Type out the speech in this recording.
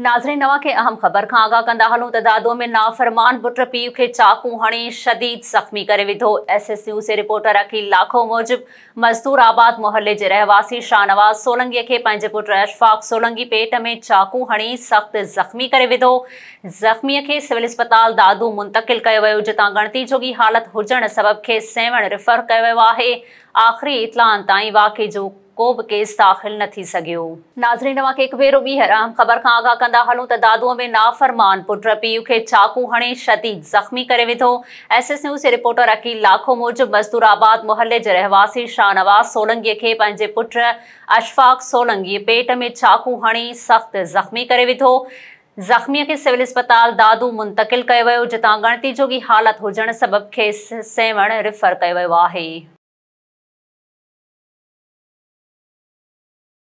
नाजरीन नवा के अहम ख़बर का आगाह कंदा हलूँ तो दादो में नाफ़रमान पुट पी के चाकू हणी शदीद ज़ख़्मी कर विधो एस एस यू से रिपोर्टर अखिल लाखों मूजिब मज़दूर आबाद मोहल्ले के रहवासी शाहनवाज़ सोलंगी के पैं पुट अशफाक़ सोलंगी पेट में चाकू हणी सख़्त ज़ख़्मी कर विधो जख्मी के सिविल अस्पताल दादू मुंतकिल कयो जिता गणती जोगी हालत होजन सबब के सेवण रिफ़र किया आख़िरी इतलान ताईं वाक़े जो को बि केस दाख़िल न थी नाज़रीन मां हिकु भेरो ॿीहर अहम ख़बर का आगाह कंदा हलूं त में नाफ़रमान पुट पीउ के चाकू हणी शदीद ज़ख़्मी कर विधो एस एस न्यूज़ जे रिपोर्टर अकील लाखो मूजिबि मज़दूराबाद मोहल्ले के रहवासी शाहनवाज़ सोलंगीअ खे पंहिंजे पुट अशफाक सोलंगी पेट में चाकू हणी सख्त ज़ख़्मी करे वो जख्मी के सिविल अस्पताल दादू मुंतकिल कयो जिता जितां गणती जोगी हालत होजन सबबि खेसि सेवण रिफर कयो वियो आहे